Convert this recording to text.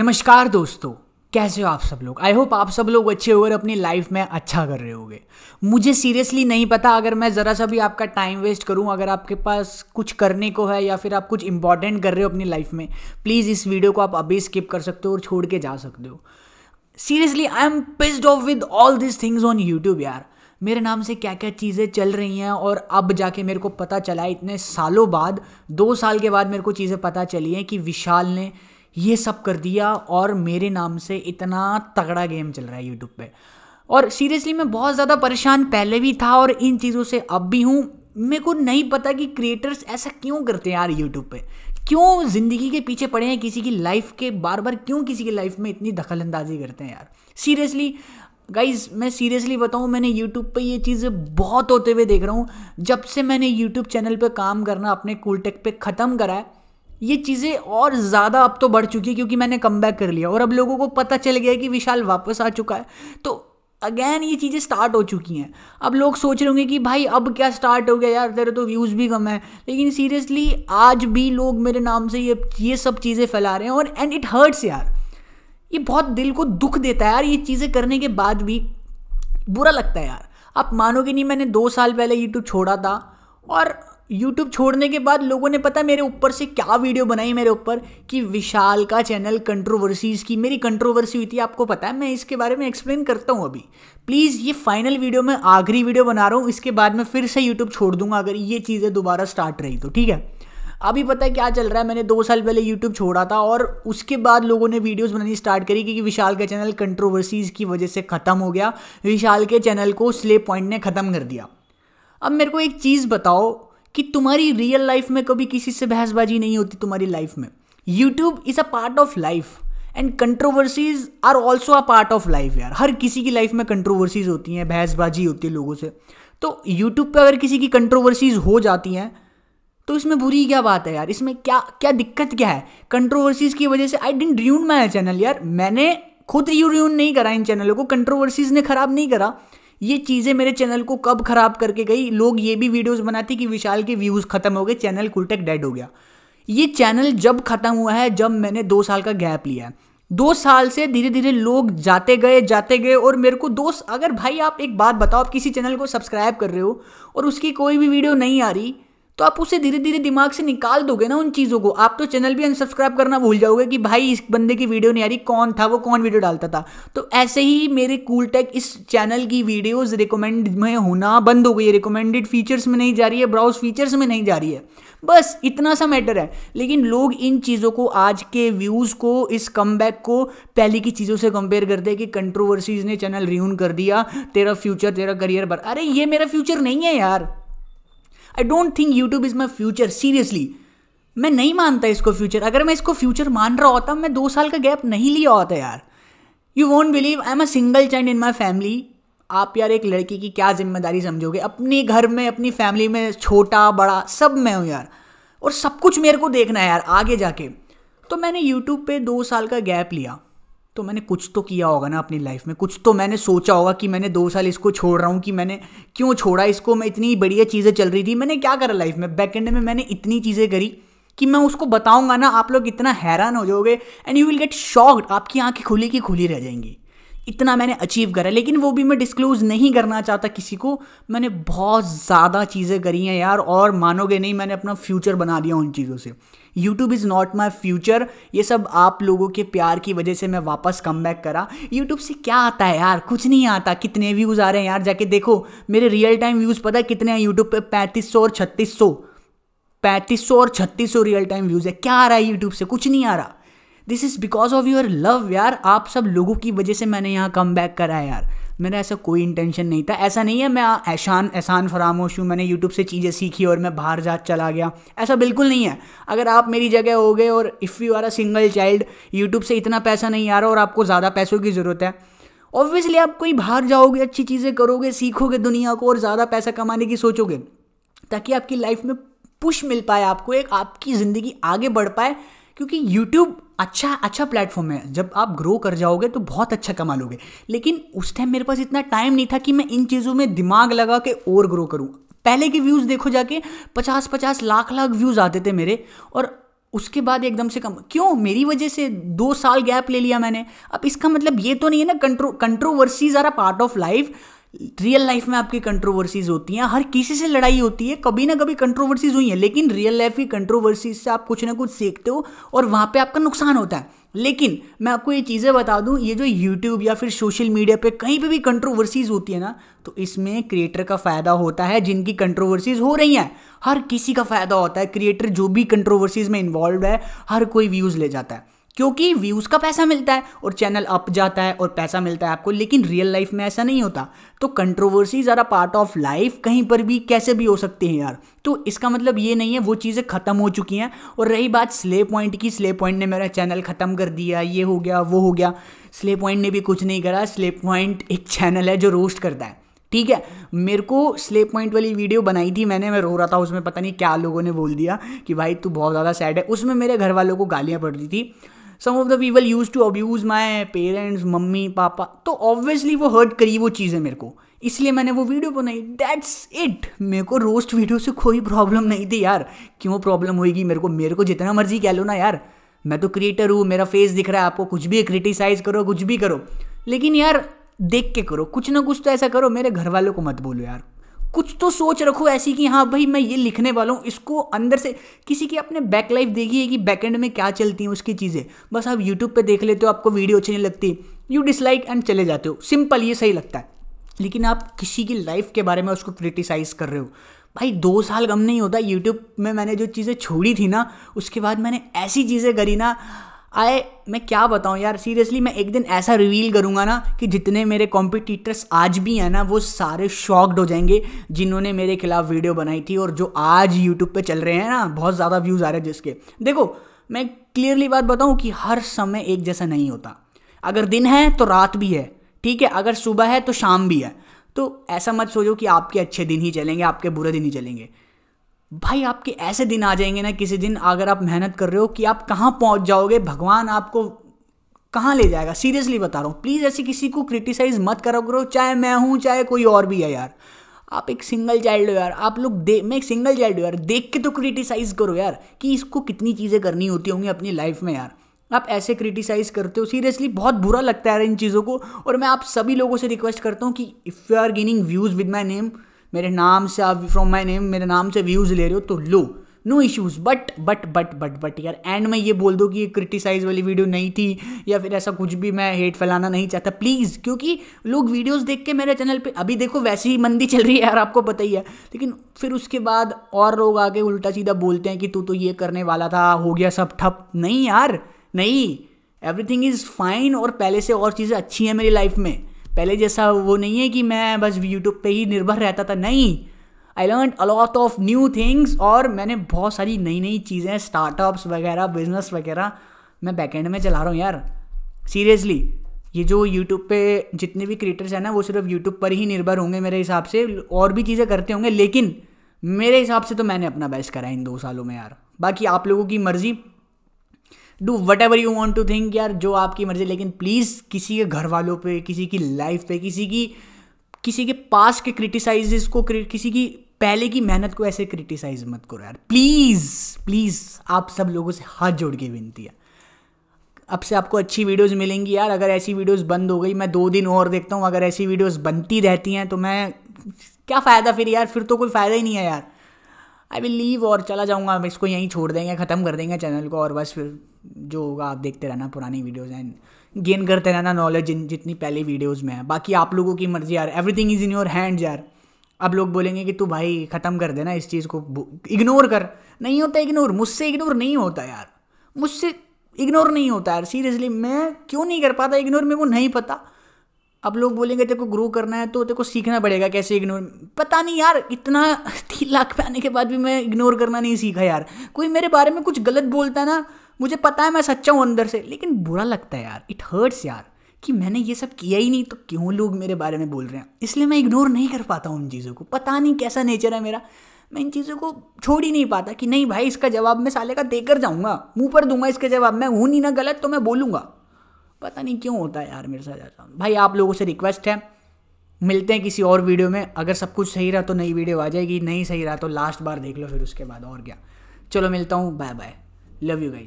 नमस्कार दोस्तों कैसे हो आप सब लोग आई होप आप सब लोग अच्छे हो और अपनी लाइफ में अच्छा कर रहे होगे मुझे सीरियसली नहीं पता अगर मैं ज़रा सा भी आपका टाइम वेस्ट करूं अगर आपके पास कुछ करने को है या फिर आप कुछ इंपॉर्टेंट कर रहे हो अपनी लाइफ में प्लीज़ इस वीडियो को आप अभी स्किप कर सकते हो और छोड़ के जा सकते हो seriously I am pissed off with all this things on YouTube यार मेरे नाम से क्या क्या चीज़ें चल रही हैं और अब जाके मेरे को पता चला है इतने सालों बाद दो साल के बाद मेरे को चीज़ें पता चली हैं कि विशाल ने ये सब कर दिया और मेरे नाम से इतना तगड़ा गेम चल रहा है यूट्यूब पे और सीरियसली मैं बहुत ज़्यादा परेशान पहले भी था और इन चीज़ों से अब भी हूँ मेरे को नहीं पता कि क्रिएटर्स ऐसा क्यों करते हैं यार यूट्यूब पे क्यों ज़िंदगी के पीछे पड़े हैं किसी की लाइफ के बार बार क्यों किसी की लाइफ में इतनी दखल अंदाजी करते हैं यार सीरियसली गाइज मैं सीरियसली बताऊँ मैंने यूट्यूब पे ये चीज़ें बहुत होते हुए देख रहा हूँ जब से मैंने यूट्यूब चैनल पर काम करना अपने कूलटेक पर ख़त्म करा है ये चीज़ें और ज़्यादा अब तो बढ़ चुकी है क्योंकि मैंने कम बैक कर लिया और अब लोगों को पता चल गया कि विशाल वापस आ चुका है तो अगेन ये चीज़ें स्टार्ट हो चुकी हैं अब लोग सोच रहे होंगे कि भाई अब क्या स्टार्ट हो गया यार तेरे तो व्यूज़ भी कम है लेकिन सीरियसली आज भी लोग मेरे नाम से ये ये सब चीज़ें फैला रहे हैं और एंड इट हर्ट्स यार ये बहुत दिल को दुख देता है यार ये चीज़ें करने के बाद भी बुरा लगता है यार आप मानोगे नहीं मैंने दो साल पहले यूट्यूब छोड़ा था और यूट्यूब छोड़ने के बाद लोगों ने पता मेरे ऊपर से क्या वीडियो बनाई मेरे ऊपर कि विशाल का चैनल कंट्रोवर्सीज़ की मेरी कंट्रोवर्सी हुई थी आपको पता है मैं इसके बारे में एक्सप्लेन करता हूँ अभी प्लीज़ ये फाइनल वीडियो मैं आखिरी वीडियो बना रहा हूँ इसके बाद मैं फिर से यूट्यूब छोड़ दूंगा अगर ये चीज़ें दोबारा स्टार्ट रही तो ठीक है अभी पता है क्या चल रहा है मैंने दो साल पहले यूट्यूब छोड़ा था और उसके बाद लोगों ने वीडियोस बनानी स्टार्ट करी क्योंकि विशाल का चैनल कंट्रोवर्सीज़ की वजह से ख़त्म हो गया विशाल के चैनल को स्ले पॉइंट ने ख़त्म कर दिया अब मेरे को एक चीज़ बताओ कि तुम्हारी रियल लाइफ में कभी किसी से बहसबाजी नहीं होती तुम्हारी लाइफ में YouTube is a part of life and controversies are also a part of life यार हर किसी की लाइफ में कंट्रोवर्सीज होती हैं बहसबाजी होती है लोगों से तो यूट्यूब पर अगर किसी की कंट्रोवर्सीज हो जाती हैं तो इसमें बुरी क्या बात है यार इसमें क्या क्या दिक्कत क्या है कंट्रोवर्सीज की वजह से I didn't ruin my channel यार मैंने खुद यू र्यून नहीं करा इन चैनलों को कंट्रोवर्सीज ने ख़राब नहीं करा ये चीज़ें मेरे चैनल को कब ख़राब करके गई लोग ये भी वीडियोस बनाते कि विशाल के व्यूज़ ख़त्म हो गए चैनल कुलटेक डेड हो गया ये चैनल जब ख़त्म हुआ है जब मैंने दो साल का गैप लिया है दो साल से धीरे धीरे लोग जाते गए जाते गए और मेरे को दोस्त अगर भाई आप एक बात बताओ आप किसी चैनल को सब्सक्राइब कर रहे हो और उसकी कोई भी वीडियो नहीं आ रही तो आप उसे धीरे धीरे दिमाग से निकाल दोगे ना उन चीज़ों को आप तो चैनल भी अनसब्सक्राइब करना भूल जाओगे कि भाई इस बंदे की वीडियो नहीं आ रही कौन था वो कौन वीडियो डालता था तो ऐसे ही मेरे कूल टेक इस चैनल की वीडियोज़ रिकमेंड में होना बंद हो गई है रिकमेंडेड फीचर्स में नहीं जा रही है ब्राउज फीचर्स में नहीं जा रही है बस इतना सा मैटर है लेकिन लोग इन चीज़ों को आज के व्यूज़ को इस कम को पहले की चीज़ों से कंपेयर करते हैं कि कंट्रोवर्सीज ने चैनल रियून कर दिया तेरा फ्यूचर तेरा करियर पर अरे ये मेरा फ्यूचर नहीं है यार I don't think YouTube is my future seriously मैं नहीं मानता इसको फ्यूचर अगर मैं इसको फ्यूचर मान रहा होता मैं दो साल का गैप नहीं लिया होता यार you won't believe I am a single child in my family आप यार एक लड़की की क्या जिम्मेदारी समझोगे अपने घर में अपनी फैमिली में छोटा बड़ा सब मैं हूँ यार और सब कुछ मेरे को देखना है यार आगे जाके तो मैंने यूट्यूब पे दो साल का गैप लिया तो मैंने कुछ तो किया होगा ना अपनी लाइफ में कुछ तो मैंने सोचा होगा कि मैंने दो साल इसको छोड़ रहा हूँ कि मैंने क्यों छोड़ा इसको मैं इतनी बढ़िया चीज़ें चल रही थी मैंने क्या करा लाइफ में बैक एंड में मैंने इतनी चीज़ें करी कि मैं उसको बताऊंगा ना आप लोग इतना हैरान हो जाओगे and you will get shocked आपकी आंखें खुली की खुली रह जाएंगी इतना मैंने अचीव करा लेकिन वो भी मैं डिस्क्लोज नहीं करना चाहता किसी को मैंने बहुत ज़्यादा चीज़ें करी हैं यार और मानोगे नहीं मैंने अपना फ्यूचर बना दिया उन चीज़ों से YouTube is not my future ये सब आप लोगों के प्यार की वजह से मैं वापस कम बैक करा यूट्यूब से क्या आता है यार कुछ नहीं आता कितने व्यूज़ आ रहे हैं यार जाके देखो मेरे रियल टाइम व्यूज़ पता है कितने हैं यूट्यूब पे पैंतीस और छत्तीस सौ पैंतीस और छत्तीस रियल टाइम व्यूज़ है क्या आ रहा है यूट्यूब से कुछ नहीं आ रहा this is because of your love यार आप सब लोगों की वजह से मैंने यहाँ कम बैक करा है यार मेरा ऐसा कोई इंटेंशन नहीं था ऐसा नहीं है मैं एहसान एहसान फरामोश हूँ मैंने यूट्यूब से चीज़ें सीखी और मैं बाहर जा चला गया ऐसा बिल्कुल नहीं है अगर आप मेरी जगह हो गए और if you are a single child YouTube से इतना पैसा नहीं आ रहा और आपको ज़्यादा पैसों की ज़रूरत है ऑब्वियसली आप कोई बाहर जाओगे अच्छी चीज़ें करोगे सीखोगे दुनिया को और ज़्यादा पैसा कमाने की सोचोगे ताकि आपकी लाइफ में पुश मिल पाए आपको एक आपकी ज़िंदगी आगे बढ़ पाए क्योंकि यूट्यूब अच्छा अच्छा प्लेटफॉर्म है जब आप ग्रो कर जाओगे तो बहुत अच्छा कमा लोगे लेकिन उस टाइम मेरे पास इतना टाइम नहीं था कि मैं इन चीज़ों में दिमाग लगा के और ग्रो करूँ पहले के व्यूज़ देखो जाके पचास पचास लाख लाख व्यूज़ आते थे मेरे और उसके बाद एकदम से कम क्यों मेरी वजह से दो साल गैप ले लिया मैंने अब इसका मतलब ये तो नहीं है ना contro controversies are a part of life real life में आपकी कंट्रोवर्सीज होती हैं हर किसी से लड़ाई होती है कभी ना कभी कंट्रोवर्सीज हुई हैं लेकिन रियल लाइफ की कंट्रोवर्सीज से आप कुछ ना कुछ सीखते हो और वहाँ पे आपका नुकसान होता है लेकिन मैं आपको ये चीज़ें बता दूँ ये जो यूट्यूब या फिर सोशल मीडिया पे कहीं पे भी कंट्रोवर्सीज होती है ना तो इसमें क्रिएटर का फ़ायदा होता है जिनकी कंट्रोवर्सीज हो रही हैं हर किसी का फ़ायदा होता है क्रिएटर जो भी कंट्रोवर्सीज में इन्वॉल्व है हर कोई व्यूज़ ले जाता है क्योंकि व्यूज़ का पैसा मिलता है और चैनल अप जाता है और पैसा मिलता है आपको लेकिन रियल लाइफ में ऐसा नहीं होता तो कंट्रोवर्सी ज़रा पार्ट ऑफ लाइफ कहीं पर भी कैसे भी हो सकते हैं यार तो इसका मतलब ये नहीं है वो चीज़ें ख़त्म हो चुकी हैं और रही बात स्ले पॉइंट की स्ले पॉइंट ने मेरा चैनल ख़त्म कर दिया ये हो गया वो हो गया स्ले पॉइंट ने भी कुछ नहीं करा स्ले पॉइंट एक चैनल है जो रोस्ट करता है ठीक है मेरे को स्ले पॉइंट वाली वीडियो बनाई थी मैंने मैं रो रहा था उसमें पता नहीं क्या लोगों ने बोल दिया कि भाई तू बहुत ज़्यादा सैड है उसमें मेरे घर वालों को गालियाँ पड़ रही थी some of the people use to abuse my parents mummy papa तो ऑब्वियसली वो हर्ट करी वो चीज़ें मेरे को इसलिए मैंने वो वीडियो बनाई दैट्स इट मेरे को रोस्ट वीडियो से कोई प्रॉब्लम नहीं थी यार क्यों प्रॉब्लम होगी मेरे को मेरे को जितना मर्जी कह लो ना यार मैं तो क्रिएटर हूँ मेरा फेस दिख रहा है आपको कुछ भी क्रिटिसाइज़ करो कुछ भी करो लेकिन यार देख के करो कुछ ना कुछ तो ऐसा करो मेरे घर वालों को मत बोलो यार कुछ तो सोच रखो ऐसी कि हाँ भाई मैं ये लिखने वाला हूँ इसको अंदर से किसी की अपने बैक लाइफ देखी है कि बैक एंड में क्या चलती हैं उसकी चीज़ें बस आप यूट्यूब पे देख लेते हो आपको वीडियो अच्छी नहीं लगती यू डिसलाइक एंड चले जाते हो सिंपल ये सही लगता है लेकिन आप किसी की लाइफ के बारे में उसको क्रिटिसाइज़ कर रहे हो भाई दो साल गम नहीं होता यूट्यूब में मैंने जो चीज़ें छोड़ी थी ना उसके बाद मैंने ऐसी चीज़ें करी ना आए मैं क्या बताऊँ यार सीरियसली मैं एक दिन ऐसा रिवील करूँगा ना कि जितने मेरे कॉम्पिटिटर्स आज भी हैं ना वो सारे शॉक्ड हो जाएंगे जिन्होंने मेरे खिलाफ वीडियो बनाई थी और जो आज यूट्यूब पे चल रहे हैं ना बहुत ज़्यादा व्यूज़ आ रहे हैं जिसके देखो मैं क्लियरली बात बताऊँ कि हर समय एक जैसा नहीं होता अगर दिन है तो रात भी है ठीक है अगर सुबह है तो शाम भी है तो ऐसा मत सोचो कि आपके अच्छे दिन ही चलेंगे आपके बुरे दिन ही चलेंगे भाई आपके ऐसे दिन आ जाएंगे ना किसी दिन अगर आप मेहनत कर रहे हो कि आप कहाँ पहुँच जाओगे भगवान आपको कहाँ ले जाएगा सीरियसली बता रहा हूँ प्लीज़ ऐसे किसी को क्रिटिसाइज़ मत करो करो चाहे मैं हूँ चाहे कोई और भी है यार आप एक सिंगल चाइल्ड हो यार आप लोग दे मैं एक सिंगल चाइल्ड हो यार देख के तो क्रिटिसाइज़ करो यार कि इसको कितनी चीज़ें करनी होती होंगी अपनी लाइफ में यार आप ऐसे क्रिटिसाइज़ करते हो सीरियसली बहुत बुरा लगता है इन चीज़ों को और मैं आप सभी लोगों से रिक्वेस्ट करता हूँ कि if you are gaining views with my name मेरे नाम से आप फ्रॉम माई नेम मेरे नाम से व्यूज़ ले रहे हो तो लो no issues but but but but but यार एंड में ये बोल दो कि ये क्रिटिसाइज वाली वीडियो नहीं थी या फिर ऐसा कुछ भी मैं हेट फैलाना नहीं चाहता प्लीज़ क्योंकि लोग वीडियोस देख के मेरे चैनल पे अभी देखो वैसी ही मंदी चल रही है यार आपको पता ही है लेकिन फिर उसके बाद और लोग आके उल्टा सीधा बोलते हैं कि तू तो ये करने वाला था हो गया सब ठप नहीं यार नहीं एवरीथिंग इज़ फाइन और पहले से और चीज़ें अच्छी हैं मेरी लाइफ में पहले जैसा वो नहीं है कि मैं बस यूट्यूब पे ही निर्भर रहता था नहीं I learn a lot of new things और मैंने बहुत सारी नई नई चीज़ें स्टार्टअप्स वगैरह बिजनेस वगैरह मैं एंड में चला रहा हूँ यार सीरियसली ये जो यूट्यूब पे जितने भी क्रिएटर्स हैं ना वो सिर्फ यूट्यूब पर ही निर्भर होंगे मेरे हिसाब से और भी चीज़ें करते होंगे लेकिन मेरे हिसाब से तो मैंने अपना बेस्ट करा इन दो सालों में यार बाकी आप लोगों की मर्ज़ी do whatever you want to think यार जो आपकी मर्जी लेकिन प्लीज़ किसी के घर वालों पर किसी की लाइफ पे किसी की किसी के पास के क्रिटिसाइजेस को किसी की पहले की मेहनत को ऐसे क्रिटिसाइज मत करो यार प्लीज़ प्लीज़ आप सब लोगों से हाथ जोड़ के विनती है अब से आपको अच्छी वीडियोस मिलेंगी यार अगर ऐसी वीडियोस बंद हो गई मैं दो दिन और देखता हूँ अगर ऐसी वीडियोस बनती रहती हैं तो मैं क्या फ़ायदा फिर यार फिर तो कोई फ़ायदा ही नहीं है यार आई विल लीव और चला जाऊँगा अब इसको यहीं छोड़ देंगे ख़त्म कर देंगे चैनल को और बस फिर जो होगा आप देखते रहना पुरानी वीडियोज़ एंड गेन करते रहना नॉलेज जिन जितनी पहली वीडियोज़ में है बाकी आप लोगों की मर्ज़ी यार everything is in your hands यार अब लोग बोलेंगे कि तू भाई ख़त्म कर देना इस चीज़ को इग्नोर कर नहीं होता इग्नोर मुझसे इग्नोर नहीं होता यार मुझसे इग्नोर नहीं होता यार सीरियसली मैं क्यों नहीं कर पाता इग्नोर मेरे को नहीं पता अब लोग बोलेंगे तेरे को ग्रो करना है तो तेरे को सीखना पड़ेगा कैसे इग्नोर पता नहीं यार इतना तीन लाख पे आने के बाद भी मैं इग्नोर करना नहीं सीखा यार कोई मेरे बारे में कुछ गलत बोलता है ना मुझे पता है मैं सच्चा हूँ अंदर से लेकिन बुरा लगता है यार इट हर्ट्स यार कि मैंने ये सब किया ही नहीं तो क्यों लोग मेरे बारे में बोल रहे हैं इसलिए मैं इग्नोर नहीं कर पाता हूँ उन चीज़ों को पता नहीं कैसा नेचर है मेरा मैं इन चीज़ों को छोड़ ही नहीं पाता कि नहीं भाई इसका जवाब मैं साले का देकर जाऊँगा मुँह पर दूंगा इसके जवाब मैं हूँ नहीं ना गलत तो मैं बोलूँगा पता नहीं क्यों होता है यार मेरे साथ ऐसा भाई आप लोगों से रिक्वेस्ट है मिलते हैं किसी और वीडियो में अगर सब कुछ सही रहा तो नई वीडियो आ जाएगी नहीं सही रहा तो लास्ट बार देख लो फिर उसके बाद और क्या चलो मिलता हूँ bye bye love you guys